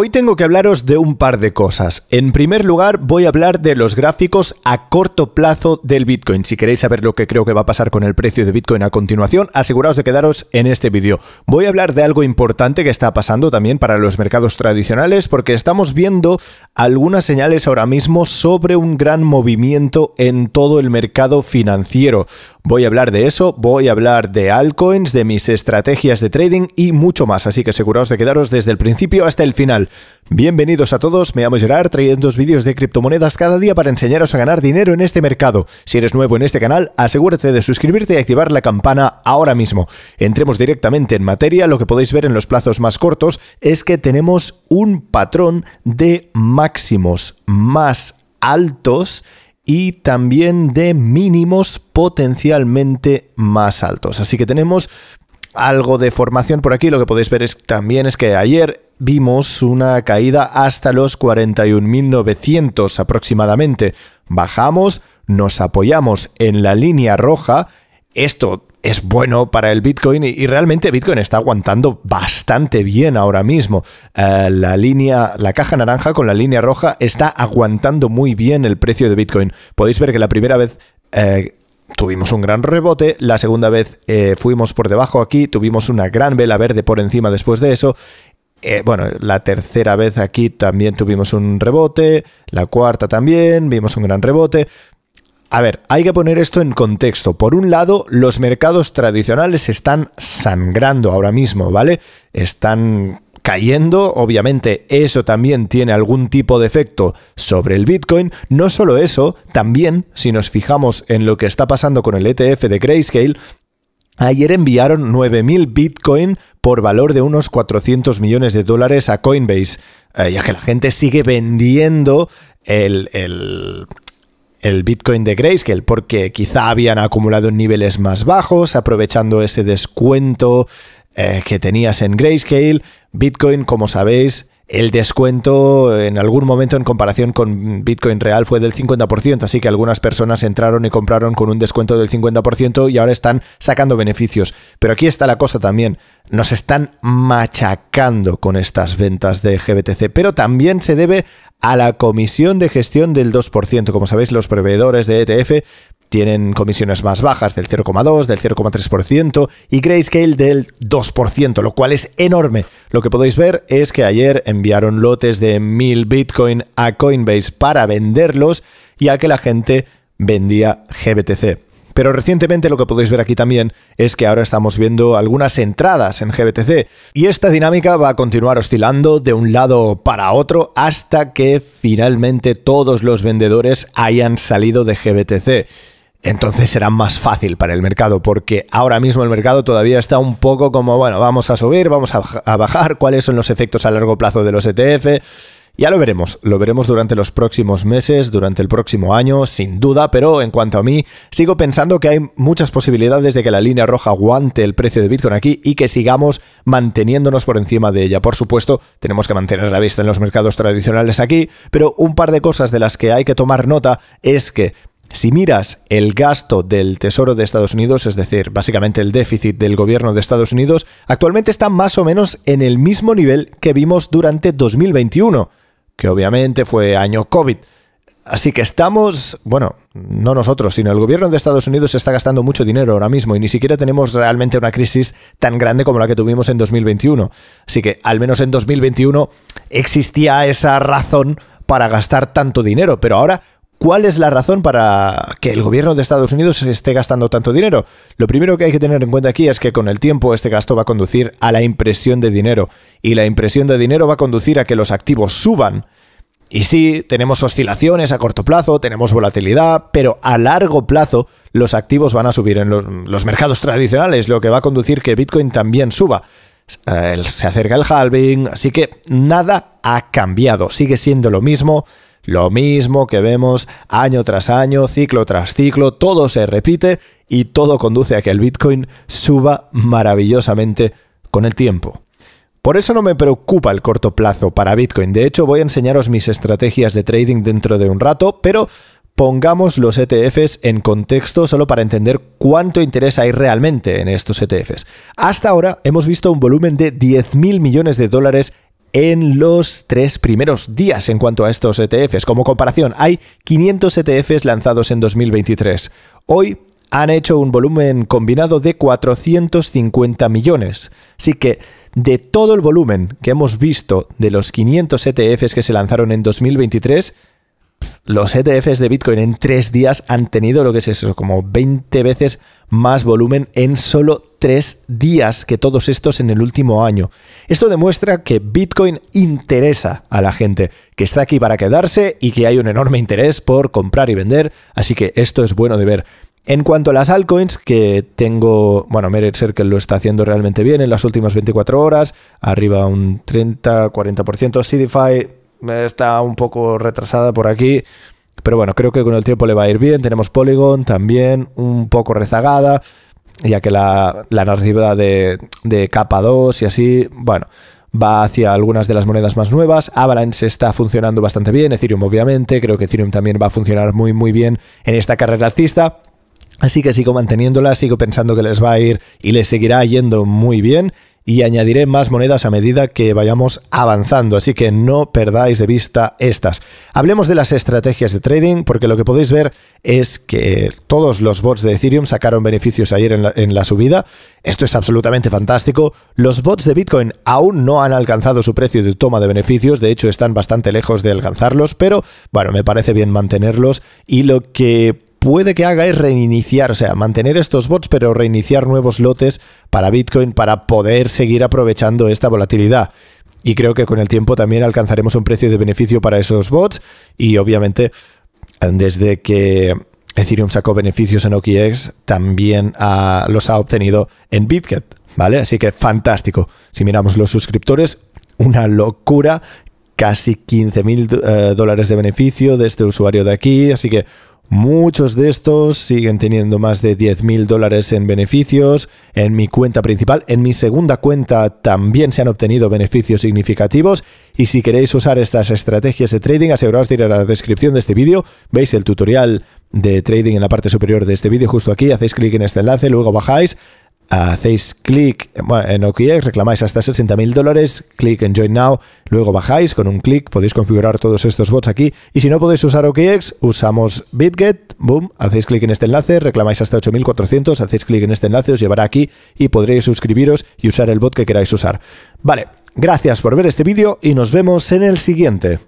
Hoy tengo que hablaros de un par de cosas. En primer lugar, voy a hablar de los gráficos a corto plazo del Bitcoin. Si queréis saber lo que creo que va a pasar con el precio de Bitcoin a continuación, aseguraos de quedaros en este vídeo. Voy a hablar de algo importante que está pasando también para los mercados tradicionales, porque estamos viendo algunas señales ahora mismo sobre un gran movimiento en todo el mercado financiero. Voy a hablar de eso, voy a hablar de altcoins, de mis estrategias de trading y mucho más, así que aseguraos de quedaros desde el principio hasta el final. Bienvenidos a todos, me llamo Gerard, trayendo vídeos de criptomonedas cada día para enseñaros a ganar dinero en este mercado. Si eres nuevo en este canal, asegúrate de suscribirte y activar la campana ahora mismo. Entremos directamente en materia, lo que podéis ver en los plazos más cortos es que tenemos un patrón de máximos más altos y también de mínimos potencialmente más altos. Así que tenemos algo de formación por aquí. Lo que podéis ver es, también es que ayer vimos una caída hasta los 41.900 aproximadamente. Bajamos, nos apoyamos en la línea roja. Esto es bueno para el Bitcoin y, realmente Bitcoin está aguantando bastante bien ahora mismo. Eh, la línea, la caja naranja con la línea roja está aguantando muy bien el precio de Bitcoin. Podéis ver que la primera vez... Eh, tuvimos un gran rebote, la segunda vez eh, fuimos por debajo aquí, tuvimos una gran vela verde por encima después de eso eh, bueno, la tercera vez aquí también tuvimos un rebote, la cuarta también, vimos un gran rebote. A ver, hay que poner esto en contexto. Por un lado, los mercados tradicionales están sangrando ahora mismo, ¿vale? Están cayendo, obviamente eso también tiene algún tipo de efecto sobre el Bitcoin. No solo eso, también si nos fijamos en lo que está pasando con el ETF de Grayscale, Ayer enviaron 9.000 Bitcoin por valor de unos 400 millones de dólares a Coinbase, eh, ya que la gente sigue vendiendo el, el, Bitcoin de Grayscale, porque quizá habían acumulado en niveles más bajos, aprovechando ese descuento eh, que tenías en Grayscale. Bitcoin, como sabéis, el descuento en algún momento en comparación con Bitcoin real fue del 50%, así que algunas personas entraron y compraron con un descuento del 50% y ahora están sacando beneficios. Pero aquí está la cosa también, nos están machacando con estas ventas de GBTC, pero también se debe a la comisión de gestión del 2%. Como sabéis, los proveedores de ETF tienen comisiones más bajas del 0,2, del 0,3% y Grayscale del 2%, lo cual es enorme. Lo que podéis ver es que ayer enviaron lotes de 1000 Bitcoin a Coinbase para venderlos ya que la gente vendía GBTC. Pero recientemente lo que podéis ver aquí también es que ahora estamos viendo algunas entradas en GBTC y esta dinámica va a continuar oscilando de un lado para otro hasta que finalmente todos los vendedores hayan salido de GBTC entonces será más fácil para el mercado, porque ahora mismo el mercado todavía está un poco como, bueno, vamos a subir, vamos a, bajar, cuáles son los efectos a largo plazo de los ETF. Ya lo veremos, lo veremos durante los próximos meses, durante el próximo año, sin duda, pero en cuanto a mí, sigo pensando que hay muchas posibilidades de que la línea roja aguante el precio de Bitcoin aquí y que sigamos manteniéndonos por encima de ella. Por supuesto, tenemos que mantener la vista en los mercados tradicionales aquí, pero un par de cosas de las que hay que tomar nota es que si miras el gasto del Tesoro de Estados Unidos, es decir, básicamente el déficit del gobierno de Estados Unidos, actualmente está más o menos en el mismo nivel que vimos durante 2021, que obviamente fue año COVID. Así que estamos, bueno, no nosotros, sino el gobierno de Estados Unidos está gastando mucho dinero ahora mismo y ni siquiera tenemos realmente una crisis tan grande como la que tuvimos en 2021. Así que al menos en 2021 existía esa razón para gastar tanto dinero, pero ahora ¿Cuál es la razón para que el gobierno de Estados Unidos esté gastando tanto dinero? Lo primero que hay que tener en cuenta aquí es que con el tiempo este gasto va a conducir a la impresión de dinero y la impresión de dinero va a conducir a que los activos suban. Y sí, tenemos oscilaciones a corto plazo, tenemos volatilidad, pero a largo plazo los activos van a subir en los, mercados tradicionales, lo que va a conducir que Bitcoin también suba eh, se acerca el halving, así que nada ha cambiado, sigue siendo lo mismo, lo mismo que vemos año tras año, ciclo tras ciclo, todo se repite y todo conduce a que el Bitcoin suba maravillosamente con el tiempo. Por eso no me preocupa el corto plazo para Bitcoin. De hecho, voy a enseñaros mis estrategias de trading dentro de un rato, pero pongamos los ETFs en contexto solo para entender cuánto interés hay realmente en estos ETFs. Hasta ahora hemos visto un volumen de 10.000 millones de dólares en los tres primeros días en cuanto a estos ETFs. Como comparación, hay 500 ETFs lanzados en 2023. Hoy han hecho un volumen combinado de 450 millones. Así que de todo el volumen que hemos visto de los 500 ETFs que se lanzaron en 2023, los ETFs de Bitcoin en tres días han tenido lo que es eso, como 20 veces más volumen en solo tres días que todos estos en el último año. Esto demuestra que Bitcoin interesa a la gente, que está aquí para quedarse y que hay un enorme interés por comprar y vender, así que esto es bueno de ver. En cuanto a las altcoins, que tengo, bueno, Merit Circle lo está haciendo realmente bien en las últimas 24 horas, arriba un 30, 40%, CDFI Está un poco retrasada por aquí. Pero bueno, creo que con el tiempo le va a ir bien. Tenemos Polygon también, un poco rezagada, ya que la, narrativa de, de capa 2 y así, bueno, va hacia algunas de las monedas más nuevas. Avalanche está funcionando bastante bien, Ethereum obviamente, creo que Ethereum también va a funcionar muy muy bien en esta carrera alcista. Así que sigo manteniéndola, sigo pensando que les va a ir y les seguirá yendo muy bien y añadiré más monedas a medida que vayamos avanzando, así que no perdáis de vista estas. Hablemos de las estrategias de trading, porque lo que podéis ver es que todos los bots de Ethereum sacaron beneficios ayer en la, subida. Esto es absolutamente fantástico. Los bots de Bitcoin aún no han alcanzado su precio de toma de beneficios, de hecho están bastante lejos de alcanzarlos, pero bueno, me parece bien mantenerlos y lo que puede que haga es reiniciar, o sea, mantener estos bots, pero reiniciar nuevos lotes para Bitcoin para poder seguir aprovechando esta volatilidad. Y creo que con el tiempo también alcanzaremos un precio de beneficio para esos bots. Y obviamente, desde que Ethereum sacó beneficios en OKX, también ah, los ha obtenido en BitGet, ¿vale? Así que fantástico. Si miramos los suscriptores, una locura. Casi 15.000 mil eh, dólares de beneficio de este usuario de aquí. Así que Muchos de estos siguen teniendo más de 10 mil dólares en beneficios. En mi cuenta principal, en mi segunda cuenta, también se han obtenido beneficios significativos. Y si queréis usar estas estrategias de trading, aseguraos de ir a la descripción de este vídeo. Veis el tutorial de trading en la parte superior de este vídeo justo aquí. Hacéis clic en este enlace, luego bajáis hacéis clic en OKX, reclamáis hasta 60.000 dólares, clic en Join Now, luego bajáis con un clic, podéis configurar todos estos bots aquí y si no podéis usar OKX, usamos BitGet, boom, hacéis clic en este enlace, reclamáis hasta 8400, hacéis clic en este enlace, os llevará aquí y podréis suscribiros y usar el bot que queráis usar. Vale, gracias por ver este vídeo y nos vemos en el siguiente.